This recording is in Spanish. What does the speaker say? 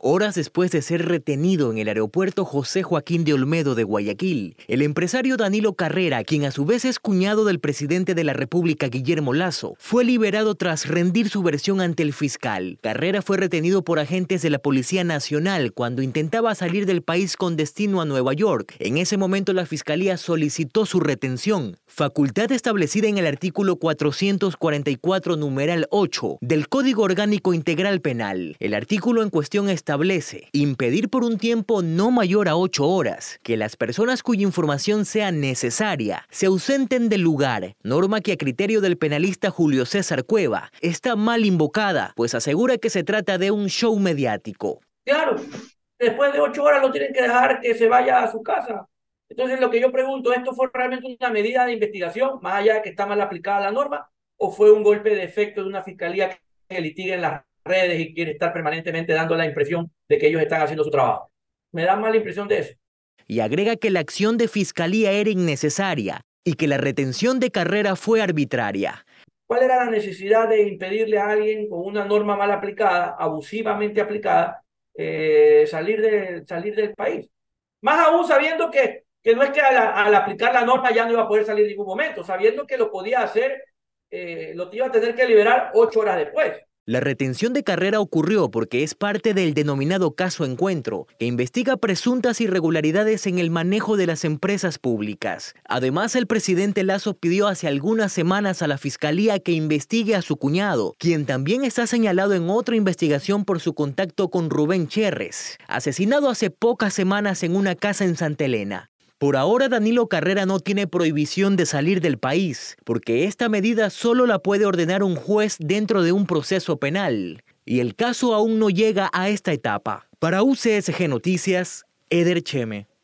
Horas después de ser retenido en el aeropuerto José Joaquín de Olmedo de Guayaquil, el empresario Danilo Carrera, quien a su vez es cuñado del presidente de la República Guillermo Lazo, fue liberado tras rendir su versión ante el fiscal. Carrera fue retenido por agentes de la Policía Nacional cuando intentaba salir del país con destino a Nueva York. En ese momento la fiscalía solicitó su retención, facultad establecida en el artículo 444 numeral 8 del Código Orgánico Integral Penal. El artículo en cuestión es establece impedir por un tiempo no mayor a ocho horas que las personas cuya información sea necesaria se ausenten del lugar, norma que a criterio del penalista Julio César Cueva está mal invocada, pues asegura que se trata de un show mediático. Claro, después de ocho horas lo tienen que dejar que se vaya a su casa. Entonces lo que yo pregunto, ¿esto fue realmente una medida de investigación, más allá de que está mal aplicada la norma, o fue un golpe de efecto de una fiscalía que litiga en la redes y quiere estar permanentemente dando la impresión de que ellos están haciendo su trabajo. Me da mala impresión de eso. Y agrega que la acción de fiscalía era innecesaria y que la retención de carrera fue arbitraria. ¿Cuál era la necesidad de impedirle a alguien con una norma mal aplicada, abusivamente aplicada, eh, salir, de, salir del país? Más aún sabiendo que, que no es que al, aplicar la norma ya no iba a poder salir en ningún momento, sabiendo que lo podía hacer, eh, lo iba a tener que liberar ocho horas después. La retención de carrera ocurrió porque es parte del denominado caso encuentro, que investiga presuntas irregularidades en el manejo de las empresas públicas. Además, el presidente Lazo pidió hace algunas semanas a la fiscalía que investigue a su cuñado, quien también está señalado en otra investigación por su contacto con Rubén Cherres, asesinado hace pocas semanas en una casa en Santa Elena. Por ahora Danilo Carrera no tiene prohibición de salir del país, porque esta medida solo la puede ordenar un juez dentro de un proceso penal, y el caso aún no llega a esta etapa. Para UCSG Noticias, Eder Cheme.